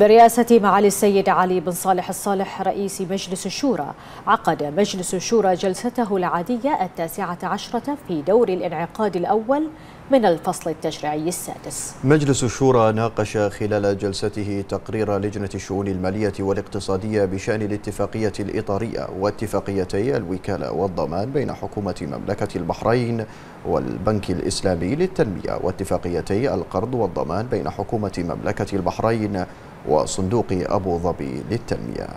برئاسة معالي السيد علي بن صالح الصالح رئيس مجلس الشورى عقد مجلس الشورى جلسته العادية التاسعة عشرة في دور الانعقاد الأول من الفصل التشريعي السادس مجلس الشورى ناقش خلال جلسته تقرير لجنة الشؤون المالية والاقتصادية بشأن الاتفاقية الإطارية واتفاقيتي الوكالة والضمان بين حكومة مملكة البحرين والبنك الإسلامي للتنمية واتفاقيتي القرض والضمان بين حكومة مملكة البحرين وصندوق أبو ظبي للتنمية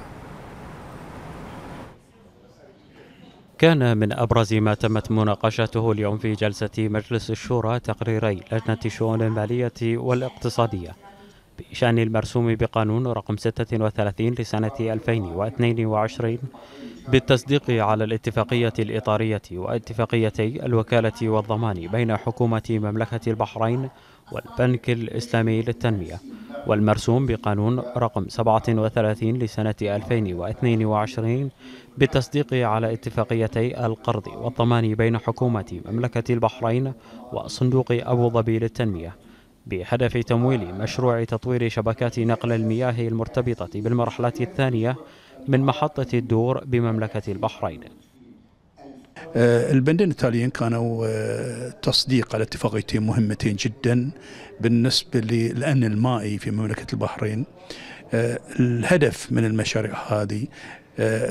كان من أبرز ما تمت مناقشته اليوم في جلسة مجلس الشورى تقريري لجنة الشؤون المالية والاقتصادية بشأن المرسوم بقانون رقم 36 لسنة 2022 بالتصديق على الاتفاقية الإطارية واتفاقيتي الوكالة والضمان بين حكومة مملكة البحرين والبنك الإسلامي للتنمية والمرسوم بقانون رقم 37 لسنة 2022 بالتصديق على اتفاقيتي القرض والضمان بين حكومة مملكة البحرين وصندوق أبو ظبي للتنمية بهدف تمويل مشروع تطوير شبكات نقل المياه المرتبطة بالمرحلة الثانية من محطة الدور بمملكة البحرين آه، البندين الإيطاليين كانوا آه، تصديق على اتفاقيتين مهمتين جدا بالنسبة للأمن المائي في مملكة البحرين آه، الهدف من المشاريع هذه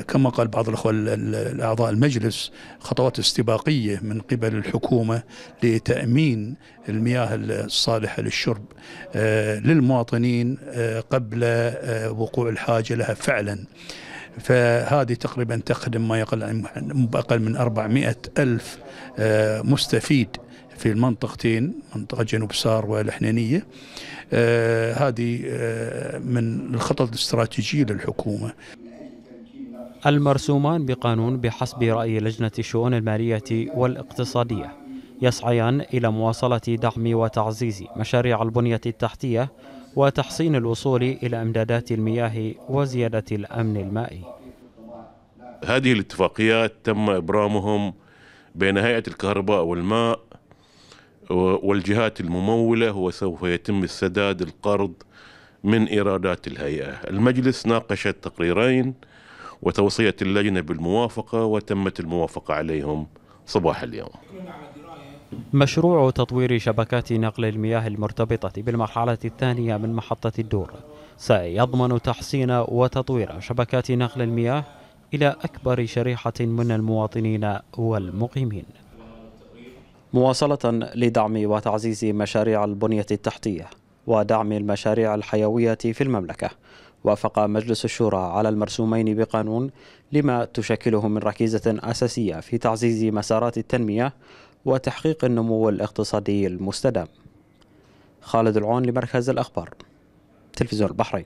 كما قال بعض الاخوه الاعضاء المجلس خطوات استباقيه من قبل الحكومه لتامين المياه الصالحه للشرب للمواطنين قبل وقوع الحاجه لها فعلا. فهذه تقريبا تخدم ما يقل عن أقل من 400 ألف آه، مستفيد في المنطقتين منطقة جنوب سار والحنينية آه، هذه آه، من الخطط الاستراتيجية للحكومة المرسومان بقانون بحسب رأي لجنة الشؤون المالية والاقتصادية يسعيان إلى مواصلة دعم وتعزيز مشاريع البنية التحتية وتحصين الوصول إلى إمدادات المياه وزيادة الأمن المائي هذه الاتفاقيات تم إبرامهم بين هيئة الكهرباء والماء والجهات الممولة وسوف يتم السداد القرض من إيرادات الهيئة المجلس ناقش التقريرين وتوصية اللجنة بالموافقة وتمت الموافقة عليهم صباح اليوم مشروع تطوير شبكات نقل المياه المرتبطة بالمرحلة الثانية من محطة الدور سيضمن تحسين وتطوير شبكات نقل المياه إلى أكبر شريحة من المواطنين والمقيمين مواصلة لدعم وتعزيز مشاريع البنية التحتية ودعم المشاريع الحيوية في المملكة وافق مجلس الشورى على المرسومين بقانون لما تشكله من ركيزة أساسية في تعزيز مسارات التنمية وتحقيق النمو الاقتصادي المستدام خالد العون لمركز الأخبار تلفزيون البحرين